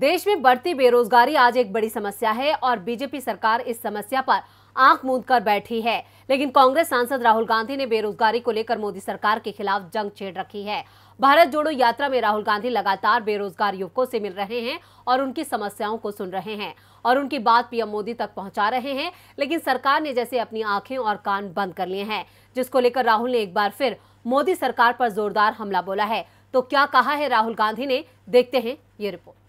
देश में बढ़ती बेरोजगारी आज एक बड़ी समस्या है और बीजेपी सरकार इस समस्या पर आंख मूंद कर बैठी है लेकिन कांग्रेस सांसद राहुल गांधी ने बेरोजगारी को लेकर मोदी सरकार के खिलाफ जंग छेड़ रखी है भारत जोड़ो यात्रा में राहुल गांधी लगातार बेरोजगार युवकों से मिल रहे हैं और उनकी समस्याओं को सुन रहे हैं और उनकी बात पीएम मोदी तक पहुंचा रहे हैं लेकिन सरकार ने जैसे अपनी आंखें और कान बंद कर लिए हैं जिसको लेकर राहुल ने एक बार फिर मोदी सरकार पर जोरदार हमला बोला है तो क्या कहा है राहुल गांधी ने देखते हैं ये रिपोर्ट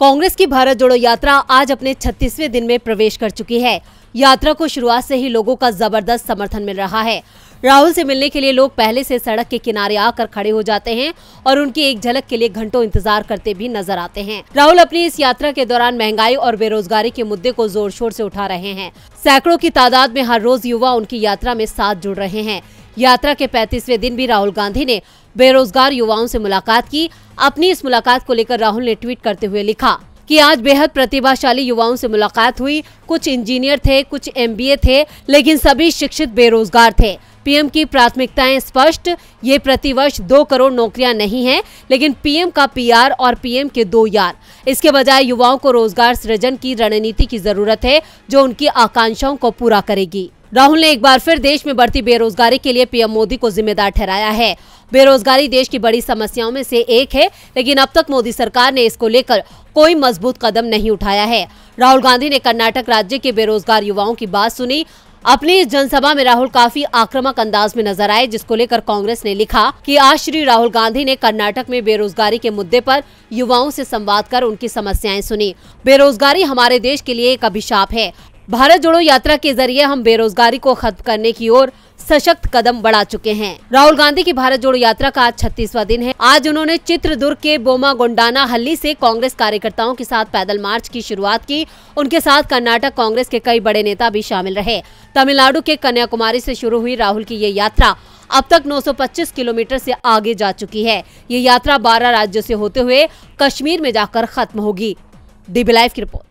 कांग्रेस की भारत जोड़ो यात्रा आज अपने छत्तीसवें दिन में प्रवेश कर चुकी है यात्रा को शुरुआत से ही लोगों का जबरदस्त समर्थन मिल रहा है राहुल से मिलने के लिए लोग पहले से सड़क के किनारे आकर खड़े हो जाते हैं और उनकी एक झलक के लिए घंटों इंतजार करते भी नजर आते हैं राहुल अपनी इस यात्रा के दौरान महंगाई और बेरोजगारी के मुद्दे को जोर शोर से उठा रहे हैं सैकड़ों की तादाद में हर रोज युवा उनकी यात्रा में साथ जुड़ रहे हैं यात्रा के पैंतीसवें दिन भी राहुल गांधी ने बेरोजगार युवाओं से मुलाकात की अपनी इस मुलाकात को लेकर राहुल ने ट्वीट करते हुए लिखा कि आज बेहद प्रतिभाशाली युवाओं से मुलाकात हुई कुछ इंजीनियर थे कुछ एमबीए थे लेकिन सभी शिक्षित बेरोजगार थे पीएम की प्राथमिकताएं स्पष्ट ये प्रतिवर्ष दो करोड़ नौकरियां नहीं हैं लेकिन पीएम का पीआर और पीएम के दो यार इसके बजाय युवाओं को रोजगार सृजन की रणनीति की जरूरत है जो उनकी आकांक्षाओं को पूरा करेगी राहुल ने एक बार फिर देश में बढ़ती बेरोजगारी के लिए पीएम मोदी को जिम्मेदार ठहराया है बेरोजगारी देश की बड़ी समस्याओं में से एक है लेकिन अब तक मोदी सरकार ने इसको लेकर कोई मजबूत कदम नहीं उठाया है राहुल गांधी ने कर्नाटक राज्य के बेरोजगार युवाओं की बात सुनी अपनी इस जनसभा में राहुल काफी आक्रामक अंदाज में नजर आए जिसको लेकर कांग्रेस ने लिखा कि आज श्री राहुल गांधी ने कर्नाटक में बेरोजगारी के मुद्दे पर युवाओं से संवाद कर उनकी समस्याएं सुनी बेरोजगारी हमारे देश के लिए एक अभिशाप है भारत जोड़ो यात्रा के जरिए हम बेरोजगारी को खत्म करने की ओर सशक्त कदम बढ़ा चुके हैं राहुल गांधी की भारत जोड़ो यात्रा का आज छत्तीसवा दिन है आज उन्होंने दुर्ग के बोमा गोंडाना हल्ली से कांग्रेस कार्यकर्ताओं के साथ पैदल मार्च की शुरुआत की उनके साथ कर्नाटक कांग्रेस के कई बड़े नेता भी शामिल रहे तमिलनाडु के कन्याकुमारी से शुरू हुई राहुल की ये यात्रा अब तक 925 किलोमीटर से आगे जा चुकी है ये यात्रा 12 राज्यों से होते हुए कश्मीर में जाकर खत्म होगी डीबी लाइव की रिपोर्ट